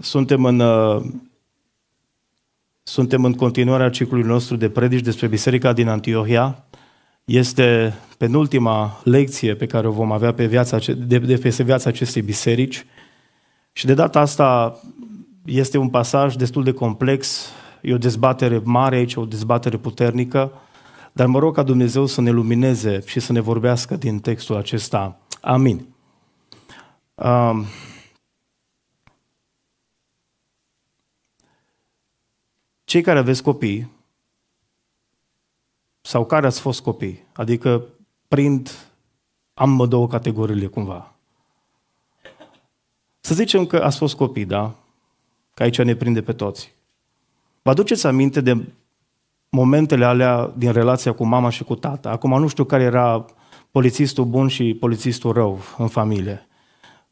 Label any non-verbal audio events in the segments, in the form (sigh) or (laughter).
Suntem în, uh, suntem în continuarea ciclului nostru de predici despre Biserica din Antiohia. Este penultima lecție pe care o vom avea pe viața, de, de peste viața acestei biserici. Și de data asta este un pasaj destul de complex, e o dezbatere mare aici, o dezbatere puternică, dar mă rog ca Dumnezeu să ne lumineze și să ne vorbească din textul acesta. Amin. Uh, Cei care aveți copii sau care ați fost copii, adică prind ambele două categoriile cumva. Să zicem că ați fost copii, da? Că aici ne prinde pe toți. Vă aduceți aminte de momentele alea din relația cu mama și cu tata? Acum nu știu care era polițistul bun și polițistul rău în familie.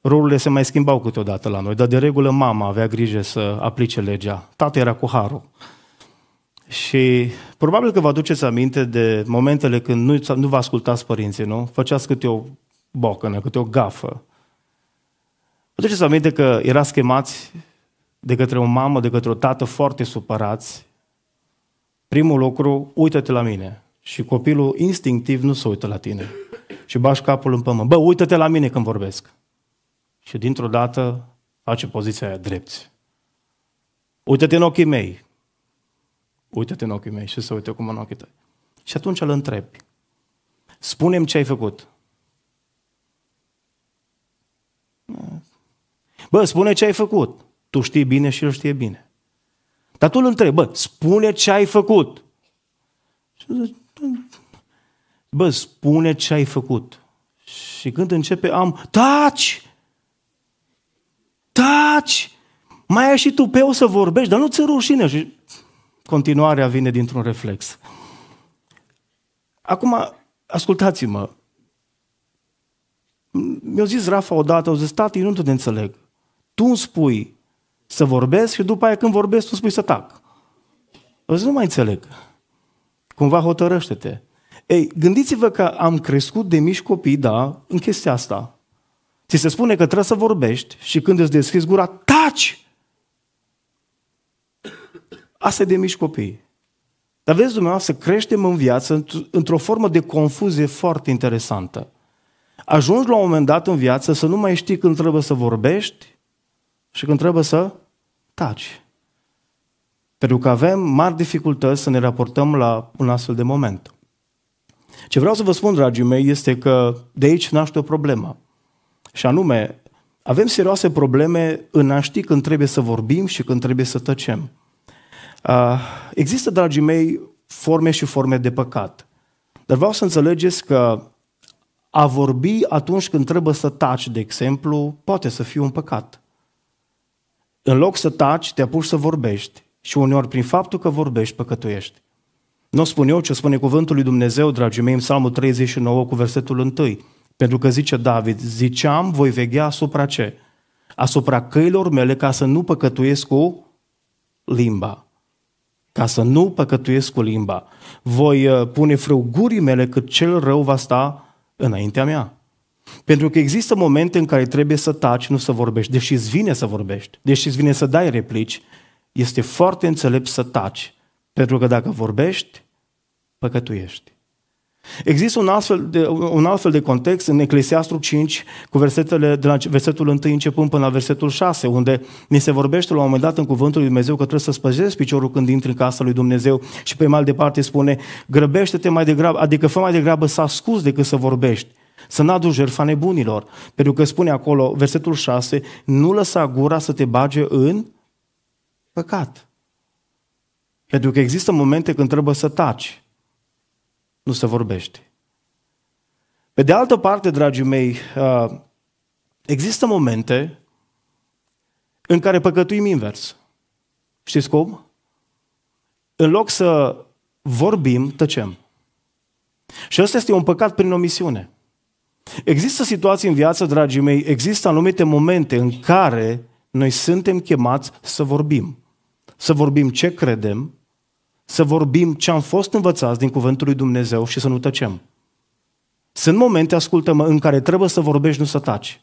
Rolurile se mai schimbau câteodată la noi, dar de regulă mama avea grijă să aplice legea. Tatăl era cu harul. Și probabil că vă aduceți aminte de momentele când nu, nu vă ascultați părinții, nu? Făceați câte o bocănă, câte o gafă. Vă aduceți aminte că erați chemați de către o mamă, de către o tată foarte supărați. Primul lucru, uită-te la mine. Și copilul instinctiv nu se uită la tine. Și bași capul în pământ. Bă, uită-te la mine când vorbesc și dintr-o dată face poziția aia drept. Uită-te în ochii mei. Uită-te în ochii mei și să uite cum în ochii tăi. Și atunci îl întrebi. Spune-mi ce ai făcut. Bă, spune ce ai făcut. Tu știi bine și el știe bine. Dar tu îl întrebi, bă, spune ce ai făcut. Bă, spune ce ai făcut. Și când începe am, taci! taci, mai ai și tu pe o să vorbești, dar nu ți rușine. Și continuarea vine dintr-un reflex. Acum, ascultați-mă. Mi-a zis Rafa odată, au zis, tati, nu te înțeleg. Tu îmi spui să vorbesc și după aia când vorbesc, tu spui să tac. Eu zis, nu mai înțeleg. Cumva hotărăște-te. Ei, gândiți-vă că am crescut de mici copii, da, în chestia asta. Ți se spune că trebuie să vorbești și când îți deschizi gura, taci! Asta e de mici copii. Dar vezi dumneavoastră, creștem în viață într-o formă de confuzie foarte interesantă. Ajungi la un moment dat în viață să nu mai știi când trebuie să vorbești și când trebuie să taci. Pentru că avem mari dificultăți să ne raportăm la un astfel de moment. Ce vreau să vă spun, dragii mei, este că de aici naște o problemă. Și anume, avem serioase probleme în a ști când trebuie să vorbim și când trebuie să tăcem. Ah, există, dragii mei, forme și forme de păcat. Dar vreau să înțelegeți că a vorbi atunci când trebuie să taci, de exemplu, poate să fie un păcat. În loc să taci, te apuci să vorbești și uneori prin faptul că vorbești, păcătuiești. Nu spun eu ce spune cuvântul lui Dumnezeu, dragii mei, în Psalmul 39 cu versetul 1. Pentru că zice David, ziceam, voi veghea asupra ce? Asupra căilor mele ca să nu păcătuiesc cu limba. Ca să nu păcătuiesc cu limba. Voi uh, pune frâu mele cât cel rău va sta înaintea mea. Pentru că există momente în care trebuie să taci, nu să vorbești. Deși îți vine să vorbești, deși îți vine să dai replici, este foarte înțelept să taci. Pentru că dacă vorbești, păcătuiești. Există un, astfel de, un astfel de context în Eclesiastru 5, cu versetele de la versetul 1 începând până la versetul 6, unde ni se vorbește la un moment dat în cuvântul lui Dumnezeu că trebuie să spăjești piciorul când intri în casa lui Dumnezeu și pe mai departe spune, grăbește-te mai degrabă, adică fă mai degrabă să ascuzi decât să vorbești. Să n-aduci jertfa nebunilor. Pentru că spune acolo, versetul 6, nu lăsa gura să te bage în păcat. Pentru că există momente când trebuie să taci nu se vorbește. Pe de altă parte, dragii mei, uh, există momente în care păcătuim invers. Știți cum? În loc să vorbim, tăcem. Și ăsta este un păcat prin omisiune. Există situații în viață, dragii mei, există anumite momente în care noi suntem chemați să vorbim. Să vorbim ce credem, să vorbim ce am fost învățați din Cuvântul lui Dumnezeu și să nu tăcem. Sunt momente, ascultă-mă, în care trebuie să vorbești, nu să taci.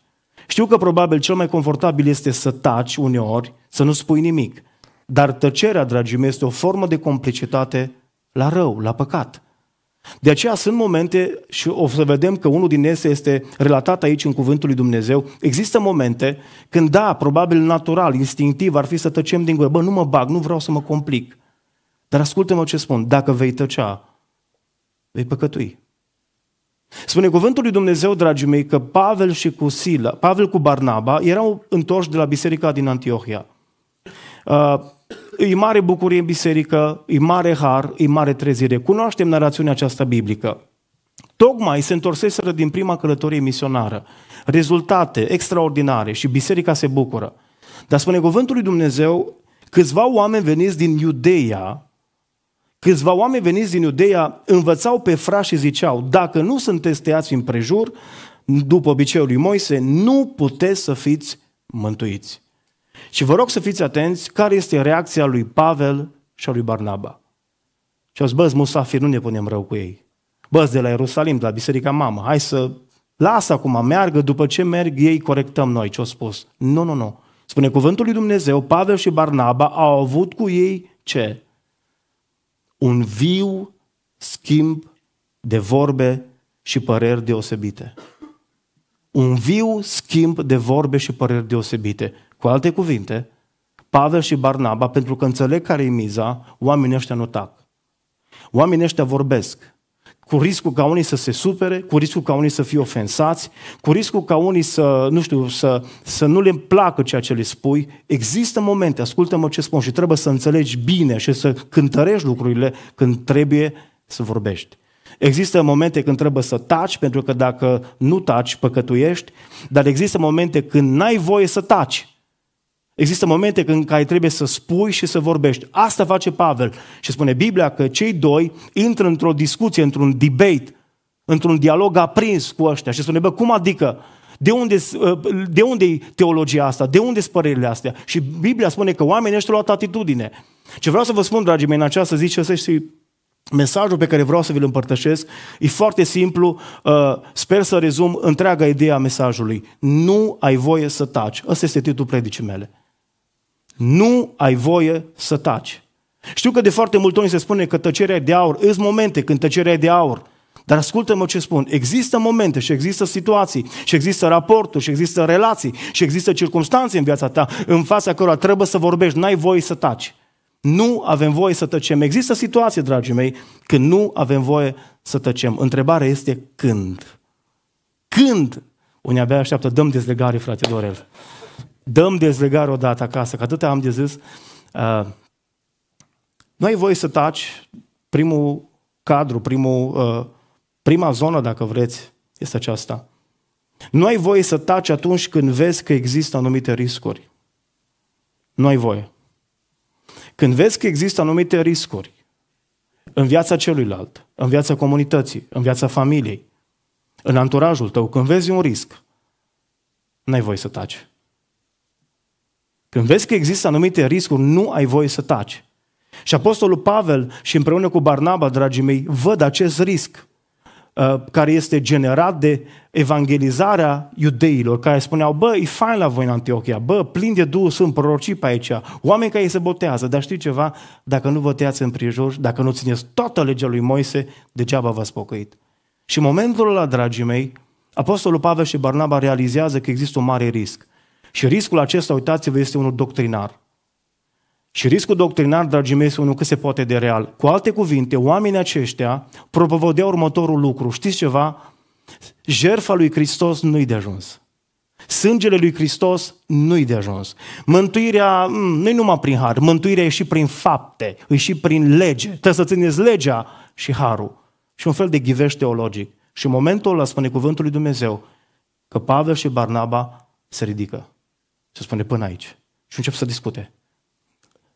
Știu că probabil cel mai confortabil este să taci uneori, să nu spui nimic. Dar tăcerea, dragii mei, este o formă de complicitate la rău, la păcat. De aceea sunt momente, și o să vedem că unul din ele este relatat aici în Cuvântul lui Dumnezeu, există momente când, da, probabil natural, instinctiv, ar fi să tăcem din gură, bă, nu mă bag, nu vreau să mă complic. Dar ascultă-mă ce spun, dacă vei tăcea, vei păcătui. Spune cuvântul lui Dumnezeu, dragii mei, că Pavel și cu Sila, Pavel cu Barnaba erau întorși de la biserica din Antiohia. Uh, e mare bucurie în biserică, e mare har, e mare trezire. Cunoaștem narațiunea aceasta biblică. Tocmai se întorseseră din prima călătorie misionară. Rezultate extraordinare și biserica se bucură. Dar spune cuvântul lui Dumnezeu, câțiva oameni veniți din Iudeia, Câțiva oameni veniți din Iudeia învățau pe frași și ziceau, dacă nu sunteți tăiați în prejur, după obiceiul lui Moise, nu puteți să fiți mântuiți. Și vă rog să fiți atenți care este reacția lui Pavel și a lui Barnaba. Și au zis, bă, Musafir, nu ne punem rău cu ei. Bă, de la Ierusalim, de la Biserica Mamă, hai să lasă acum, meargă, după ce merg ei, corectăm noi ce au spus. Nu, nu, nu. Spune cuvântul lui Dumnezeu, Pavel și Barnaba au avut cu ei ce? un viu schimb de vorbe și păreri deosebite. Un viu schimb de vorbe și păreri deosebite. Cu alte cuvinte, Pavel și Barnaba, pentru că înțeleg care e miza, oamenii ăștia nu tac. Oamenii ăștia vorbesc cu riscul ca unii să se supere, cu riscul ca unii să fie ofensați, cu riscul ca unii să, nu știu, să, să nu le placă ceea ce le spui. Există momente, ascultă-mă ce spun și trebuie să înțelegi bine și să cântărești lucrurile când trebuie să vorbești. Există momente când trebuie să taci, pentru că dacă nu taci, păcătuiești, dar există momente când n-ai voie să taci, Există momente când care trebuie să spui și să vorbești. Asta face Pavel și spune Biblia că cei doi intră într-o discuție, într-un debate, într-un dialog aprins cu ăștia și spune, bă, cum adică? De unde, ă, de unde e teologia asta? De unde sunt părerile astea? Și Biblia spune că oamenii ăștia au luat atitudine. Ce vreau să vă spun, dragii mei, în această zi, ce și mesajul pe care vreau să vi-l împărtășesc, e foarte simplu, ă, sper să rezum întreaga idee a mesajului. Nu ai voie să taci. Ăsta este titlul predicii mele. Nu ai voie să taci. Știu că de foarte multe ori se spune că tăcerea e de aur. Îs momente când tăcerea e de aur. Dar ascultă-mă ce spun. Există momente și există situații și există raporturi și există relații și există circunstanțe în viața ta în fața cărora trebuie să vorbești. N-ai voie să taci. Nu avem voie să tăcem. Există situații, dragii mei, când nu avem voie să tăcem. Întrebarea este când. Când? Unii abia așteaptă, dăm dezlegare, frate Dorel dăm dezlegare odată acasă, că atâtea am de zis. Uh, nu ai voie să taci primul cadru, primul, uh, prima zonă, dacă vreți, este aceasta. Nu ai voie să taci atunci când vezi că există anumite riscuri. Nu ai voie. Când vezi că există anumite riscuri în viața celuilalt, în viața comunității, în viața familiei, în anturajul tău, când vezi un risc, nu ai voie să taci. Când vezi că există anumite riscuri, nu ai voie să taci. Și Apostolul Pavel și împreună cu Barnaba, dragii mei, văd acest risc uh, care este generat de evangelizarea iudeilor, care spuneau, bă, e fain la voi în Antiochia, bă, plin de Duhul Sfânt, prorocii pe aici, oameni care se botează, dar știi ceva? Dacă nu vă tăiați în prijor, dacă nu țineți toată legea lui Moise, degeaba v-ați pocăit. Și în momentul ăla, dragii mei, Apostolul Pavel și Barnaba realizează că există un mare risc. Și riscul acesta, uitați-vă, este unul doctrinar. Și riscul doctrinar, dragii mei, este unul cât se poate de real. Cu alte cuvinte, oamenii aceștia propovădeau următorul lucru. Știți ceva? Jerfa lui Hristos nu-i de ajuns. Sângele lui Hristos nu-i de ajuns. Mântuirea mm, nu-i numai prin har, mântuirea e și prin fapte, e și prin lege. Trebuie să țineți legea și harul. Și un fel de ghiveș teologic. Și în momentul ăla spune cuvântul lui Dumnezeu că Pavel și Barnaba se ridică. Se spune până aici. Și încep să discute.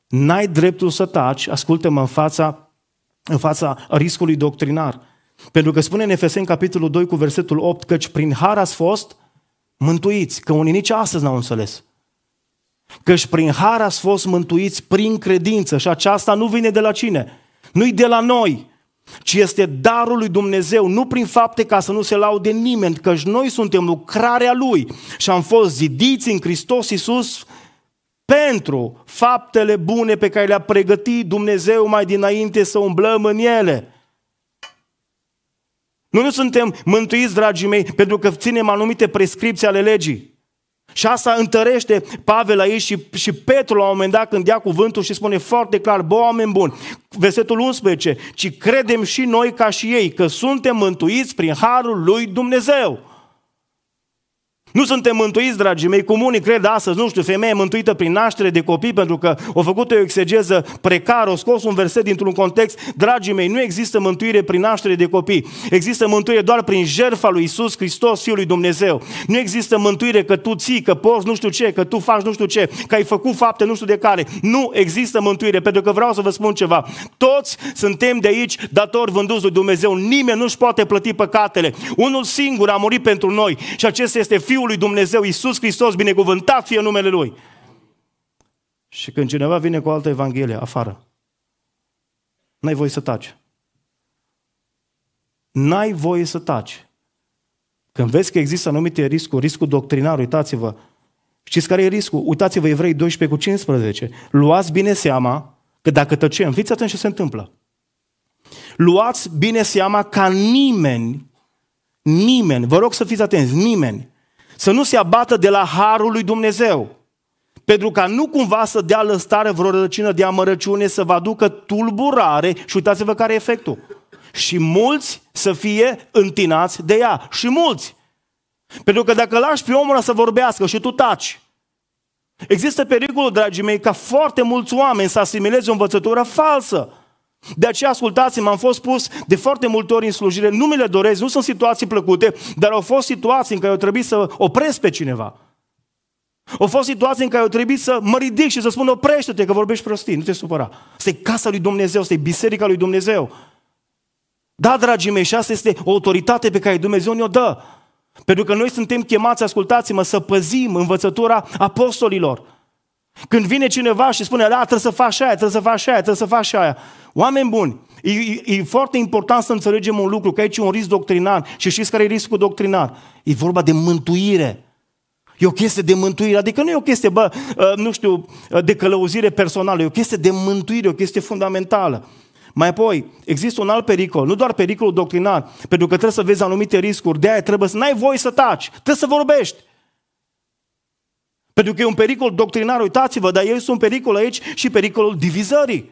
N-ai dreptul să taci, ascultă-mă în fața, în fața riscului doctrinar. Pentru că spune în Efeseni capitolul 2 cu versetul 8, căci prin har ați fost mântuiți, că unii nici astăzi n-au înțeles. Căci prin har ați fost mântuiți prin credință și aceasta nu vine de la cine? Nu-i de la noi, ci este darul lui Dumnezeu, nu prin fapte ca să nu se laude nimeni, căci noi suntem lucrarea Lui și am fost zidiți în Hristos Iisus pentru faptele bune pe care le-a pregătit Dumnezeu mai dinainte să umblăm în ele. Noi nu suntem mântuiți, dragii mei, pentru că ținem anumite prescripții ale legii. Și asta întărește Pavel aici și, și Petru la un moment dat când ia cuvântul și spune foarte clar, bă, oameni buni, versetul 11, ci credem și noi ca și ei că suntem mântuiți prin harul lui Dumnezeu. Nu suntem mântuiți, dragii mei, cum unii cred astăzi, nu știu, femeie mântuită prin naștere de copii, pentru că o făcut o exegeză precară, o scos un verset dintr-un context. Dragii mei, nu există mântuire prin naștere de copii. Există mântuire doar prin jertfa lui Isus Hristos, Fiul lui Dumnezeu. Nu există mântuire că tu ții, că poți nu știu ce, că tu faci nu știu ce, că ai făcut fapte nu știu de care. Nu există mântuire, pentru că vreau să vă spun ceva. Toți suntem de aici datori vânduți lui Dumnezeu. Nimeni nu-și poate plăti păcatele. Unul singur a murit pentru noi și acesta este Fiul Fiul lui Dumnezeu, Iisus Hristos, binecuvântat fie numele Lui. Și când cineva vine cu o altă Evanghelie afară, n-ai voie să taci. N-ai voie să taci. Când vezi că există anumite riscuri, riscul doctrinar, uitați-vă, știți care e riscul? Uitați-vă Evrei 12 cu 15. Luați bine seama că dacă tăcem, fiți atenți ce se întâmplă. Luați bine seama ca nimeni, nimeni, vă rog să fiți atenți, nimeni să nu se abată de la harul lui Dumnezeu, pentru ca nu cumva să dea lăstare vreo rădăcină de amărăciune, să vă aducă tulburare și uitați-vă care e efectul. Și mulți să fie întinați de ea. Și mulți. Pentru că dacă lași pe omul să vorbească și tu taci, există pericolul, dragii mei, ca foarte mulți oameni să asimileze o învățătură falsă. De aceea, ascultați m am fost pus de foarte multe ori în slujire, nu mi le doresc, nu sunt situații plăcute, dar au fost situații în care eu trebuie să opresc pe cineva. Au fost situații în care eu trebuie să mă ridic și să spun oprește-te că vorbești prostii, nu te supăra. Asta e casa lui Dumnezeu, asta e biserica lui Dumnezeu. Da, dragii mei, și asta este o autoritate pe care Dumnezeu ne-o dă. Pentru că noi suntem chemați, ascultați-mă, să păzim învățătura apostolilor. Când vine cineva și spune, da, trebuie să faci aia, trebuie să faci aia, trebuie să faci aia. Oameni buni, e, e, e foarte important să înțelegem un lucru, că aici e un risc doctrinar. Și știți care e riscul doctrinar? E vorba de mântuire. E o chestie de mântuire, adică nu e o chestie, bă, ă, nu știu, de călăuzire personală, e o chestie de mântuire, o chestie fundamentală. Mai apoi, există un alt pericol, nu doar pericolul doctrinar, pentru că trebuie să vezi anumite riscuri, de aia trebuie să n-ai voie să taci, trebuie să vorbești. Pentru că e un pericol doctrinar, uitați-vă, dar ei sunt pericol aici și pericolul divizării.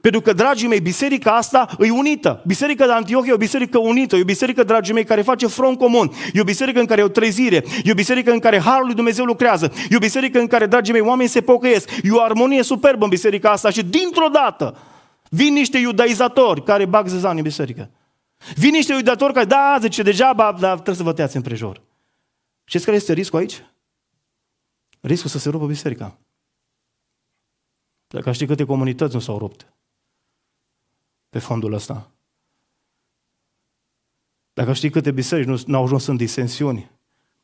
Pentru că, dragii mei, biserica asta e unită. Biserica de Antioch e o biserică unită, e o biserică, dragii mei, care face front comun, e o biserică în care e o trezire, e o biserică în care Harul lui Dumnezeu lucrează, e o biserică în care, dragii mei, oamenii se pocăiesc, e o armonie superbă în biserica asta și dintr-o dată vin niște iudaizatori care bag zăzani în biserică. Vin niște iudaizatori care, da, zice, degeaba, dar trebuie să vă tăiați împrejur. Știți care este riscul aici? riscul să se rupă biserica. Dacă aș ști câte comunități nu s-au rupt pe fondul ăsta. Dacă știi câte biserici nu, au ajuns în disensiuni,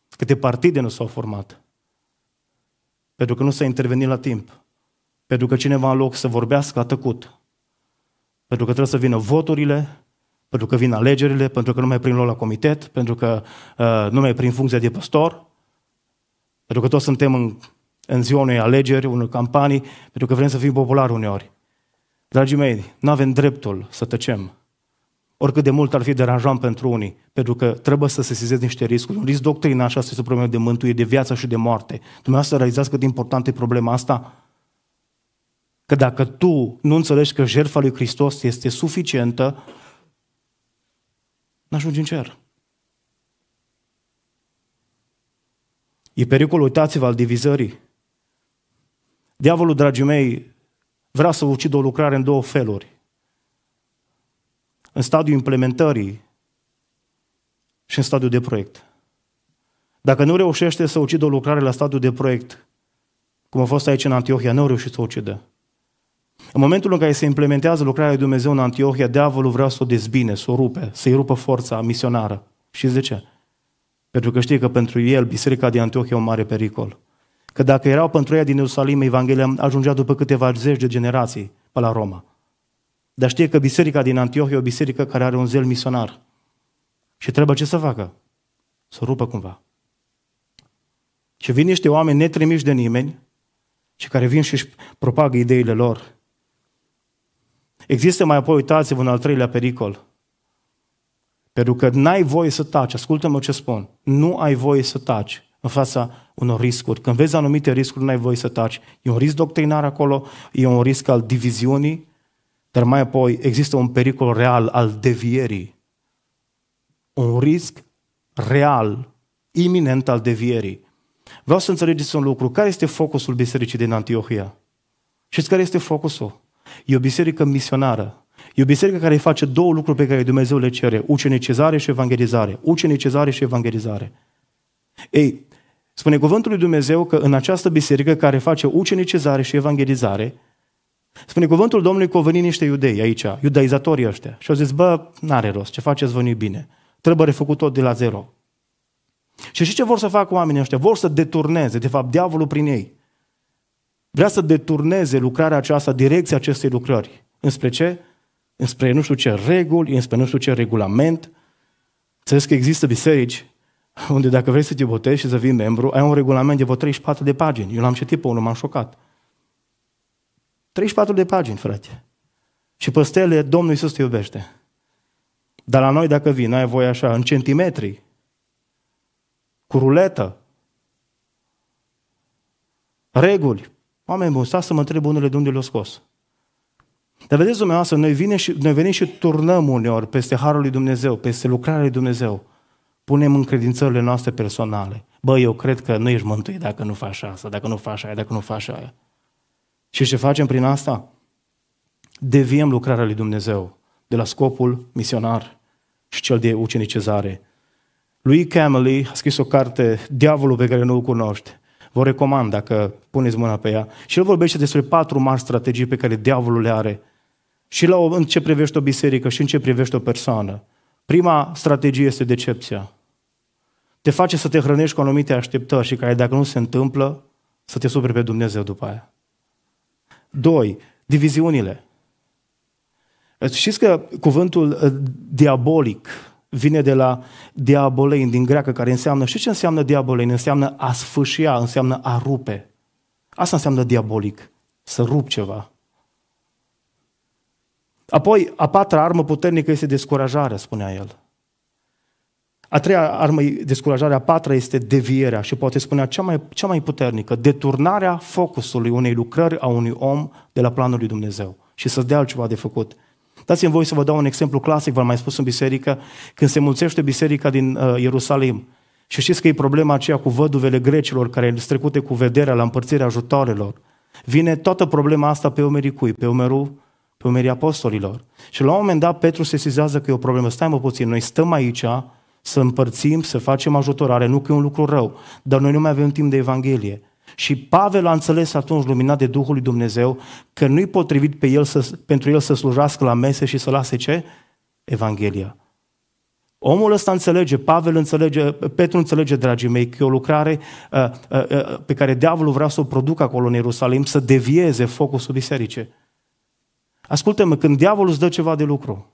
câte partide nu s-au format, pentru că nu s-a intervenit la timp, pentru că cineva în loc să vorbească a tăcut, pentru că trebuie să vină voturile, pentru că vin alegerile, pentru că nu mai prin loc la comitet, pentru că uh, nu mai prin funcția de pastor. Pentru că toți suntem în, în ziua unei alegeri, unei campanii, pentru că vrem să fim populari uneori. Dragii mei, nu avem dreptul să tăcem. Oricât de mult ar fi deranjant pentru unii, pentru că trebuie să se sizeze niște riscuri. Un risc doctrina așa este o problemă de mântuire, de viață și de moarte. Dumneavoastră realizați cât de importantă e problema asta? Că dacă tu nu înțelegi că jertfa lui Hristos este suficientă, n-ajungi în cer. E pericolul, uitați-vă, al divizării. Diavolul, dragii mei, vrea să ucidă o lucrare în două feluri. În stadiul implementării și în stadiul de proiect. Dacă nu reușește să ucidă o lucrare la stadiul de proiect, cum a fost aici în Antiohia, nu reușește reușit să o ucidă. În momentul în care se implementează lucrarea lui Dumnezeu în Antiohia, diavolul vrea să o dezbine, să o rupe, să-i rupă forța misionară. Și de ce? Pentru că știe că pentru el biserica din Antioche e un mare pericol. Că dacă erau pentru ea din Ierusalim, Evanghelia ajungea după câteva zeci de generații pe la Roma. Dar știe că biserica din Antioche e o biserică care are un zel misionar. Și trebuie ce să facă? Să rupă cumva. Și vin niște oameni netrimiși de nimeni și care vin și își propagă ideile lor. Există mai apoi, uitați-vă, un al treilea pericol – pentru că n-ai voie să taci, ascultă-mă ce spun, nu ai voie să taci în fața unor riscuri. Când vezi anumite riscuri, n-ai voie să taci. E un risc doctrinar acolo, e un risc al diviziunii, dar mai apoi există un pericol real al devierii. Un risc real, iminent al devierii. Vreau să înțelegeți un lucru. Care este focusul bisericii din Antiohia? Știți care este focusul? E o biserică misionară. E o biserică care face două lucruri pe care Dumnezeu le cere, ucenicizare și evangelizare. Ucenicizare și evangelizare. Ei, spune cuvântul lui Dumnezeu că în această biserică care face ucenicizare și evangelizare, spune cuvântul Domnului că au venit niște iudei aici, iudaizatorii ăștia, și au zis, bă, n-are rost, ce faceți vă nu bine, trebuie refăcut tot de la zero. Și știi ce vor să facă oamenii ăștia? Vor să deturneze, de fapt, diavolul prin ei. Vrea să deturneze lucrarea aceasta, direcția acestei lucrări. Înspre ce? înspre nu știu ce reguli, înspre nu știu ce regulament. Înțeles că există biserici unde dacă vrei să te botezi și să vii membru, ai un regulament de vreo 34 de pagini. Eu l-am citit pe unul, m-am șocat. 34 de pagini, frate. Și păstele, Domnul Iisus te iubește. Dar la noi, dacă vii, n-ai voie așa, în centimetri, cu ruletă, reguli. Oameni buni, stați să mă întreb unele de unde le-au scos. Dar vedeți dumneavoastră, noi, vine și, noi venim și turnăm uneori peste Harul lui Dumnezeu, peste lucrarea lui Dumnezeu. Punem în credințările noastre personale. Bă, eu cred că nu ești mântuit dacă nu faci asta, dacă nu faci aia, dacă nu faci aia. Și ce facem prin asta? Deviem lucrarea lui Dumnezeu de la scopul misionar și cel de ucenicezare. Lui Camely a scris o carte, Diavolul pe care nu-l cunoști. Vă recomand dacă puneți mâna pe ea. Și el vorbește despre patru mari strategii pe care diavolul le are și la o, în ce privește o biserică și în ce privește o persoană. Prima strategie este decepția. Te face să te hrănești cu anumite așteptări și care dacă nu se întâmplă, să te supere pe Dumnezeu după aia. Doi, diviziunile. Știți că cuvântul uh, diabolic vine de la diabolein, din greacă, care înseamnă, și ce înseamnă diabolein? Înseamnă a sfâșia, înseamnă a rupe. Asta înseamnă diabolic, să rup ceva. Apoi, a patra armă puternică este descurajarea, spunea el. A treia armă, descurajarea a patra, este devierea și poate spunea cea mai, cea mai puternică, deturnarea focusului unei lucrări a unui om de la planul lui Dumnezeu și să dea altceva de făcut. Dați-mi voi să vă dau un exemplu clasic, v-am mai spus în biserică, când se mulțește biserica din uh, Ierusalim. Și știți că e problema aceea cu văduvele grecilor care sunt trecute cu vederea la împărțirea ajutoarelor. Vine toată problema asta pe umerii cui? Pe umerul pe umerii apostolilor. Și la un moment dat Petru se sizează că e o problemă. Stai mă puțin, noi stăm aici să împărțim, să facem ajutorare, nu că e un lucru rău, dar noi nu mai avem timp de Evanghelie. Și Pavel a înțeles atunci, luminat de Duhul lui Dumnezeu, că nu-i potrivit pe el să, pentru el să slujească la mese și să lase ce? Evanghelia. Omul ăsta înțelege, Pavel înțelege, Petru înțelege, dragii mei, că e o lucrare uh, uh, uh, pe care diavolul vrea să o producă acolo în Ierusalim, să devieze focusul bisericii. Ascultă-mă, când diavolul îți dă ceva de lucru,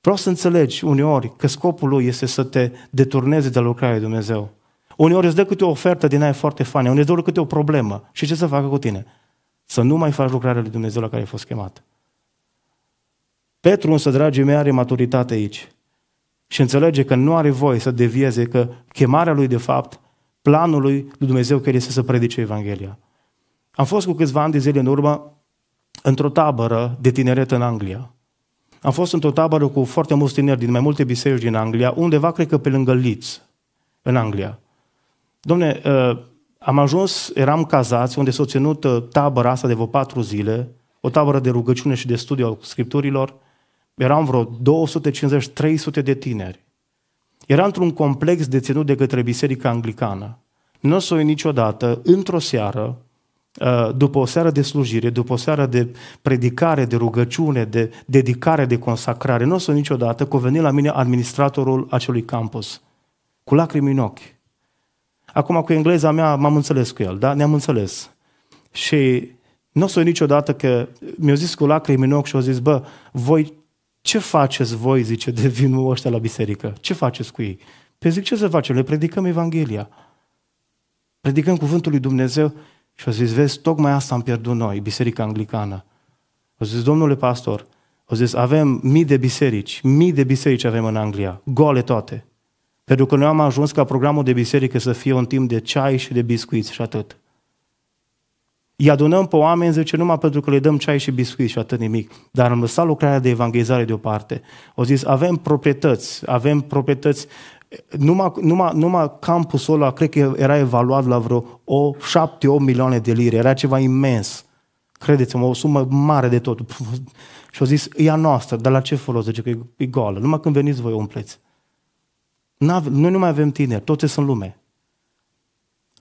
vreau să înțelegi uneori că scopul lui este să te deturneze de lucrarea lui Dumnezeu. Uneori îți dă câte o ofertă din aia foarte fane, uneori îți dă câte o problemă. Și ce să facă cu tine? Să nu mai faci lucrarea lui Dumnezeu la care ai fost chemat. Petru însă, dragii mei, are maturitate aici. Și înțelege că nu are voie să devieze, că chemarea lui de fapt, planul lui Dumnezeu care este să predice Evanghelia. Am fost cu câțiva ani de zile în urmă într-o tabără de tineret în Anglia. Am fost într-o tabără cu foarte mulți tineri din mai multe biserici din Anglia, undeva, cred că pe lângă Leeds, în Anglia. Domne, uh, am ajuns, eram cazați, unde s-a ținut uh, tabăra asta de vreo patru zile, o tabără de rugăciune și de studiu al Scripturilor, eram vreo 250-300 de tineri. Era într-un complex deținut de către Biserica Anglicană. Nu o să niciodată, într-o seară, Uh, după o seară de slujire, după o seară de predicare, de rugăciune, de dedicare, de consacrare, nu o să niciodată că veni la mine administratorul acelui campus, cu lacrimi în ochi. Acum cu engleza mea m-am înțeles cu el, da? Ne-am înțeles. Și nu o să niciodată că mi-a zis cu lacrimi în ochi și a zis, bă, voi ce faceți voi, zice, de vinul ăștia la biserică? Ce faceți cu ei? Pe păi zic, ce să facem? Le predicăm Evanghelia. Predicăm cuvântul lui Dumnezeu și o zis, vezi, tocmai asta am pierdut noi, biserica anglicană. O zis, domnule pastor, o zis, avem mii de biserici, mii de biserici avem în Anglia, goale toate. Pentru că noi am ajuns ca programul de biserică să fie un timp de ceai și de biscuiți și atât. Îi adunăm pe oameni, zice, numai pentru că le dăm ceai și biscuiți și atât nimic. Dar am lăsat lucrarea de evangelizare deoparte. O zis, avem proprietăți, avem proprietăți numai, numai, numai campusul ăla, cred că era evaluat la vreo 7-8 milioane de lire, era ceva imens. Credeți-mă, o sumă mare de tot. (laughs) Și au zis, ea a noastră, dar la ce folos? Zice că e, e goală. Numai când veniți voi umpleți. noi nu mai avem tineri, toți sunt lume.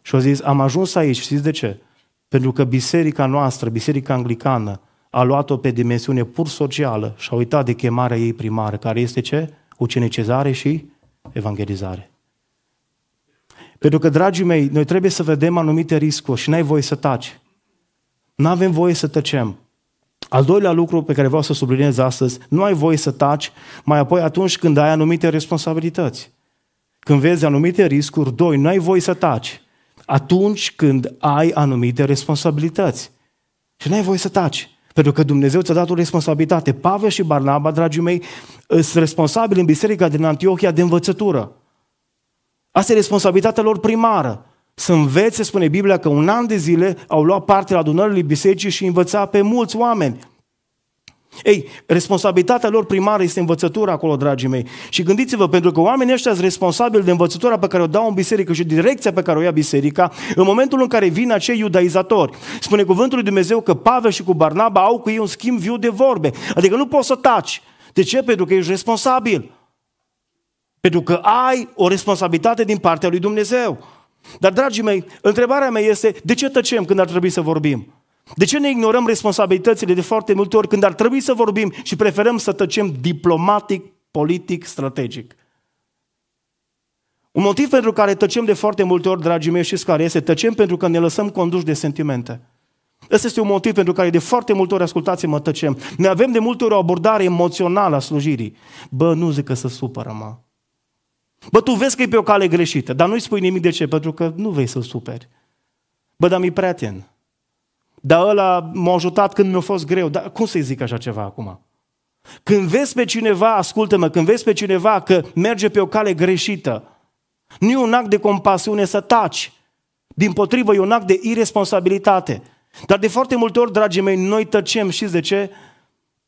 Și au zis, am ajuns aici, știți de ce? Pentru că biserica noastră, biserica anglicană, a luat-o pe dimensiune pur socială și a uitat de chemarea ei primară, care este ce? Ucenicizare și evangelizare. Pentru că, dragii mei, noi trebuie să vedem anumite riscuri și n-ai voie să taci. Nu avem voie să tăcem. Al doilea lucru pe care vreau să subliniez astăzi, nu ai voie să taci mai apoi atunci când ai anumite responsabilități. Când vezi anumite riscuri, doi, nu ai voie să taci atunci când ai anumite responsabilități. Și nu ai voie să taci. Pentru că Dumnezeu ți-a dat o responsabilitate. Pavel și Barnaba, dragii mei, ă, sunt responsabili în biserica din Antiohia de învățătură. Asta e responsabilitatea lor primară. Să învețe, spune Biblia, că un an de zile au luat parte la adunările bisericii și învăța pe mulți oameni. Ei, responsabilitatea lor primară este învățătura acolo, dragii mei. Și gândiți-vă, pentru că oamenii ăștia sunt responsabili de învățătura pe care o dau în biserică și direcția pe care o ia biserica, în momentul în care vin acei iudaizatori. Spune cuvântul lui Dumnezeu că Pavel și cu Barnaba au cu ei un schimb viu de vorbe. Adică nu poți să taci. De ce? Pentru că ești responsabil. Pentru că ai o responsabilitate din partea lui Dumnezeu. Dar, dragii mei, întrebarea mea este, de ce tăcem când ar trebui să vorbim? De ce ne ignorăm responsabilitățile de foarte multe ori când ar trebui să vorbim și preferăm să tăcem diplomatic, politic, strategic? Un motiv pentru care tăcem de foarte multe ori, dragii mei, știți care este? Tăcem pentru că ne lăsăm conduși de sentimente. Ăsta este un motiv pentru care de foarte multe ori, ascultați-mă, tăcem. Ne avem de multe ori o abordare emoțională a slujirii. Bă, nu zic că să supără, mă. Bă, tu vezi că e pe o cale greșită, dar nu-i spui nimic de ce, pentru că nu vei să-l superi. Bă, dar mi-e prieten dar ăla m-a ajutat când mi-a fost greu. Dar cum să-i zic așa ceva acum? Când vezi pe cineva, ascultă-mă, când vezi pe cineva că merge pe o cale greșită, nu e un act de compasiune să taci. Din potrivă, e un act de irresponsabilitate. Dar de foarte multe ori, dragii mei, noi tăcem. și de ce?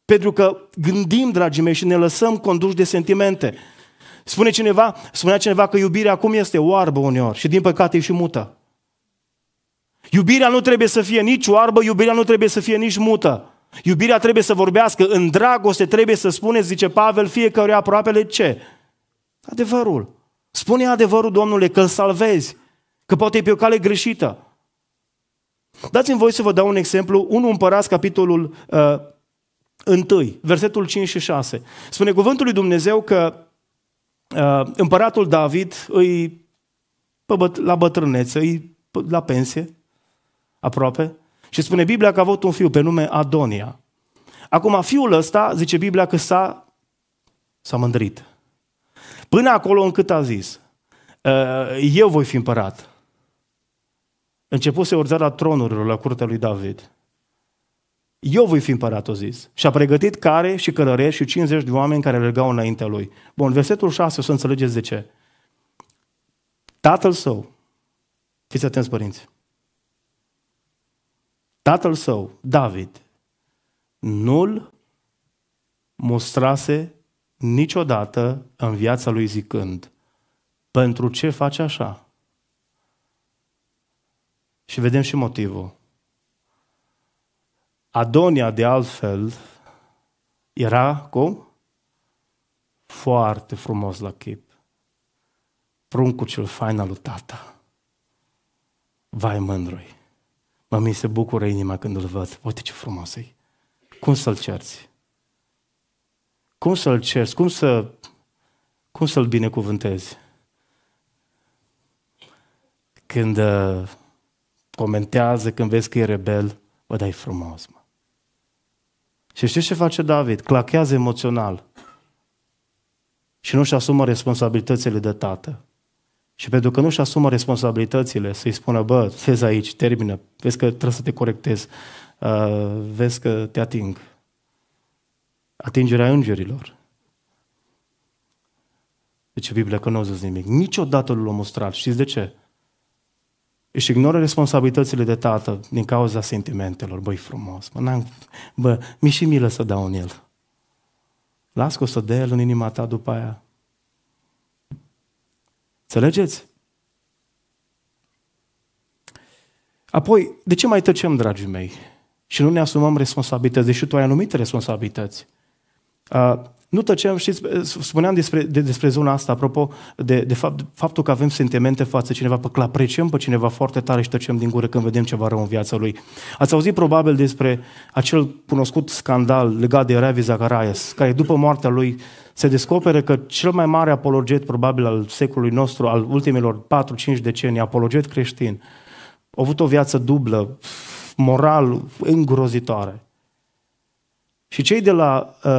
Pentru că gândim, dragii mei, și ne lăsăm conduși de sentimente. Spune cineva, spunea cineva că iubirea acum este oarbă uneori și din păcate e și mută. Iubirea nu trebuie să fie nici oarbă, iubirea nu trebuie să fie nici mută. Iubirea trebuie să vorbească, în dragoste trebuie să spune, zice Pavel, fiecare aproapele ce? Adevărul. Spune adevărul, Domnule, că îl salvezi, că poate e pe o cale greșită. Dați-mi voi să vă dau un exemplu, un Împărați, capitolul uh, 1, versetul 5 și 6. Spune cuvântul lui Dumnezeu că uh, împăratul David îi pă, la bătrânețe, îi la pensie, aproape, și spune Biblia că a avut un fiu pe nume Adonia. Acum, fiul ăsta, zice Biblia, că s-a, s-a mândrit. Până acolo încât a zis, ă, eu voi fi împărat. Începuse urzeala tronurilor la curtea lui David. Eu voi fi împărat, o zis. Și a pregătit care și cărărești și 50 de oameni care legau înaintea lui. Bun, versetul 6 o să înțelegeți de ce. Tatăl său, fiți atenți părinți, tatăl său, David, nu-l mostrase niciodată în viața lui zicând, pentru ce face așa? Și vedem și motivul. Adonia, de altfel, era cum? Foarte frumos la chip. Pruncul cel fain al lui tata. Vai mândrui. Mă, mi se bucură inima când îl văd. Uite ce frumos e. Cum să-l cerți? Cum să-l cerți? Cum, să, cum să-l binecuvântezi? Când uh, comentează, când vezi că e rebel, bă, dai frumos, mă. Și știi ce face David? Clachează emoțional. Și nu-și asumă responsabilitățile de tată. Și pentru că nu-și asumă responsabilitățile, să-i spună, bă, fezi aici, termină, vezi că trebuie să te corectezi, uh, vezi că te ating. Atingerea îngerilor. Deci Biblia că nu au nimic. Niciodată nu l a mustrat. Știți de ce? Își ignoră responsabilitățile de tată din cauza sentimentelor. Băi, frumos, mă, n-am, bă, mi și milă să dau în el. Las că o să dea el în inima ta după aia. Înțelegeți? Apoi, de ce mai tăcem, dragii mei? Și nu ne asumăm responsabilități, deși tu ai anumite responsabilități. Uh, nu tăcem, știți, spuneam despre, de, despre zona asta, apropo de, de, fapt, faptul că avem sentimente față cineva, pe că apreciem pe cineva foarte tare și tăcem din gură când vedem ceva rău în viața lui. Ați auzit probabil despre acel cunoscut scandal legat de Ravi Zacharias, care după moartea lui se descoperă că cel mai mare apologet probabil al secolului nostru, al ultimilor 4-5 decenii, apologet creștin, a avut o viață dublă, moral îngrozitoare. Și cei de la uh,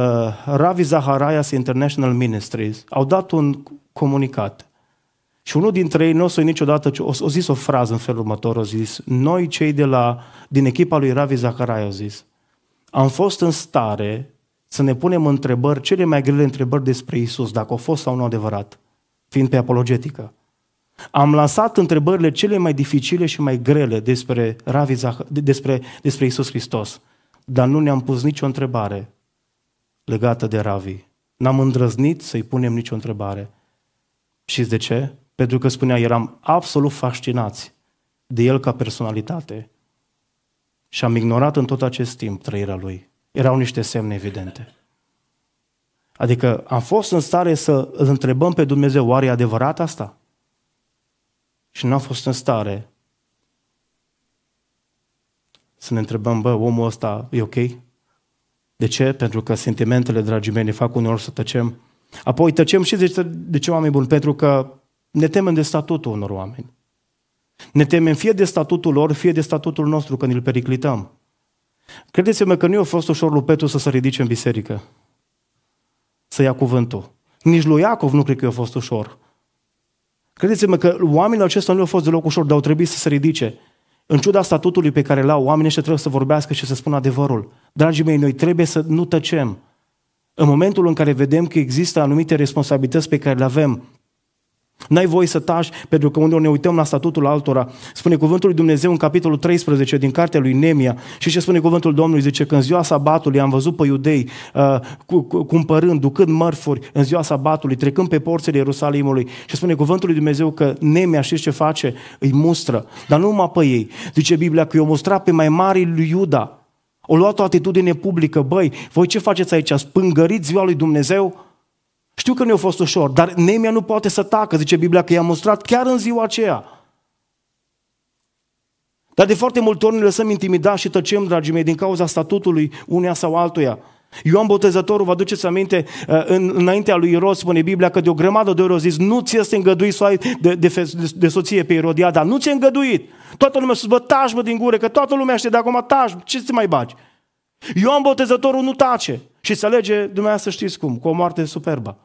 Ravi Zaharias International Ministries au dat un comunicat. Și unul dintre ei nu o să niciodată, o, o zis o frază în felul următor, o zis, noi cei de la, din echipa lui Ravi Zaharias au zis, am fost în stare să ne punem întrebări, cele mai grele întrebări despre Isus, dacă a fost sau nu adevărat, fiind pe apologetică. Am lansat întrebările cele mai dificile și mai grele despre, Ravi Zah- despre, despre Isus Hristos, dar nu ne-am pus nicio întrebare legată de Ravi. N-am îndrăznit să-i punem nicio întrebare. Și de ce? Pentru că spunea, eram absolut fascinați de el ca personalitate. Și am ignorat în tot acest timp trăirea lui erau niște semne evidente. Adică am fost în stare să îl întrebăm pe Dumnezeu, oare e adevărat asta? Și n-am fost în stare să ne întrebăm, bă, omul ăsta e ok? De ce? Pentru că sentimentele, dragii mei, ne fac uneori să tăcem. Apoi tăcem și de ce, de ce oameni buni? Pentru că ne temem de statutul unor oameni. Ne temem fie de statutul lor, fie de statutul nostru când îl periclităm. Credeți-mă că nu a fost ușor lui Petru să se ridice în biserică, să ia cuvântul. Nici lui Iacov nu cred că i-a fost ușor. Credeți-mă că oamenilor acestor nu a fost deloc ușor, dar au trebuit să se ridice. În ciuda statutului pe care l-au, oamenii ăștia trebuie să vorbească și să spună adevărul. Dragii mei, noi trebuie să nu tăcem. În momentul în care vedem că există anumite responsabilități pe care le avem, N-ai voie să tași, pentru că uneori ne uităm la statutul altora. Spune cuvântul lui Dumnezeu în capitolul 13 din cartea lui Nemia și ce spune cuvântul Domnului? Zice că în ziua sabatului am văzut pe iudei uh, cumpărând, ducând mărfuri în ziua sabatului, trecând pe porțile Ierusalimului și spune cuvântul lui Dumnezeu că Nemia știți ce face? Îi mustră, dar nu numai pe ei. Zice Biblia că i-o mustra pe mai mari lui Iuda. O luat o atitudine publică, băi, voi ce faceți aici? Spângăriți ziua lui Dumnezeu? Știu că nu a fost ușor, dar Nemia nu poate să tacă, zice Biblia, că i-a mostrat chiar în ziua aceea. Dar de foarte multe ori ne lăsăm intimidați și tăcem, dragii mei, din cauza statutului uneia sau altuia. Ioan Botezătorul, vă aduceți aminte, uh, în, înaintea lui Irod spune Biblia că de o grămadă de ori zis, nu ți este îngăduit să ai de, de, de, de soție pe dar nu ți-e îngăduit. Toată lumea spune, bă, taci, din gură, că toată lumea știe de acum, taci, ce ți mai bagi? Ioan Botezătorul nu tace și se alege, dumneavoastră știți cum, cu o moarte superbă.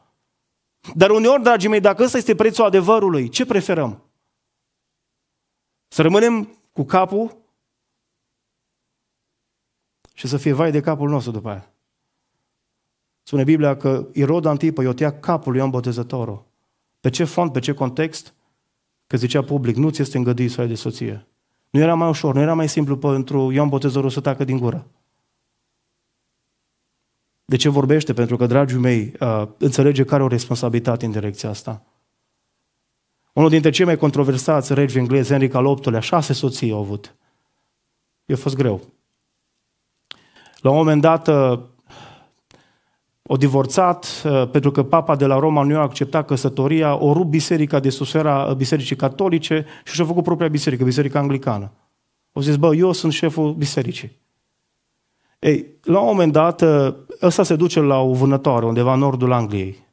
Dar uneori, dragii mei, dacă ăsta este prețul adevărului, ce preferăm? Să rămânem cu capul și să fie vai de capul nostru după aia. Spune Biblia că Irod Antipa iotea capul Ioan Botezătorul. Pe ce fond, pe ce context? Că zicea public, nu ți este îngăduit să ai de soție. Nu era mai ușor, nu era mai simplu pentru Ioan Botezătorul să tacă din gură. De ce vorbește? Pentru că, dragii mei, uh, înțelege care o responsabilitate în direcția asta. Unul dintre cei mai controversați regi englezi, Henry al VIII-lea, șase soții au avut. E a fost greu. La un moment dat, o uh, divorțat uh, pentru că papa de la Roma nu a acceptat căsătoria, o rup biserica de susera bisericii catolice și și-a făcut propria biserică, biserica anglicană. Au zis, bă, eu sunt șeful bisericii. Ei, la un moment dat, ă, ăsta se duce la o vânătoare undeva în nordul Angliei.